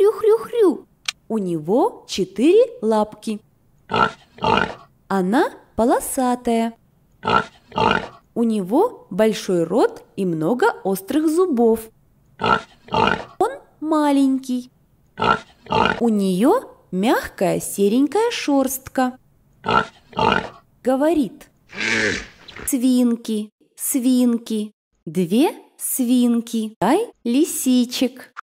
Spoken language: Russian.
хрю-хрю-хрю. У него четыре лапки. Она полосатая. У него большой рот и много острых зубов. Он маленький. У нее мягкая серенькая шерстка. Говорит. Свинки, свинки, две свинки, дай лисичек.